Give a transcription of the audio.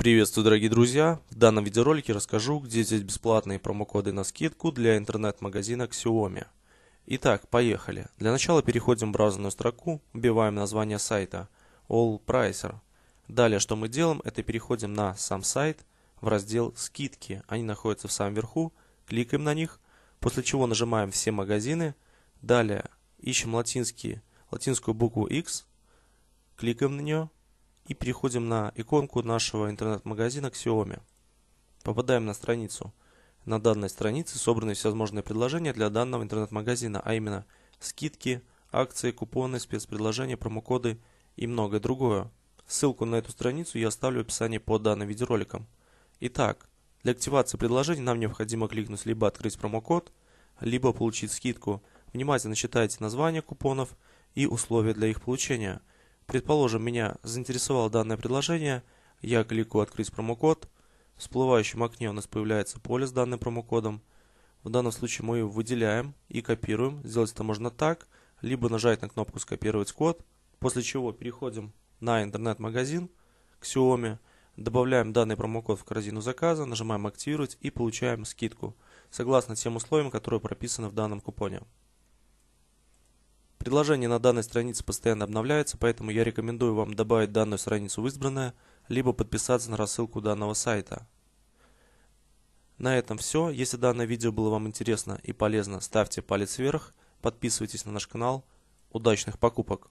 Приветствую, дорогие друзья! В данном видеоролике расскажу, где здесь бесплатные промокоды на скидку для интернет-магазина Xiaomi. Итак, поехали. Для начала переходим в браузерную строку, вбиваем название сайта AllPricer. Далее, что мы делаем, это переходим на сам сайт в раздел «Скидки». Они находятся в самом верху, кликаем на них, после чего нажимаем «Все магазины». Далее ищем латинские, латинскую букву X, кликаем на нее – и переходим на иконку нашего интернет-магазина Xiaomi. Попадаем на страницу. На данной странице собраны всевозможные предложения для данного интернет-магазина, а именно скидки, акции, купоны, спецпредложения, промокоды и многое другое. Ссылку на эту страницу я оставлю в описании под данным видеороликом. Итак, для активации предложений нам необходимо кликнуть либо открыть промокод, либо получить скидку. Внимательно читайте название купонов и условия для их получения – Предположим, меня заинтересовало данное предложение, я кликаю «Открыть промокод», в всплывающем окне у нас появляется поле с данным промокодом. В данном случае мы его выделяем и копируем. Сделать это можно так, либо нажать на кнопку «Скопировать код», после чего переходим на интернет-магазин к Xiaomi, добавляем данный промокод в корзину заказа, нажимаем «Активировать» и получаем скидку, согласно тем условиям, которые прописаны в данном купоне. Предложения на данной странице постоянно обновляются, поэтому я рекомендую вам добавить данную страницу в избранное, либо подписаться на рассылку данного сайта. На этом все. Если данное видео было вам интересно и полезно, ставьте палец вверх, подписывайтесь на наш канал. Удачных покупок!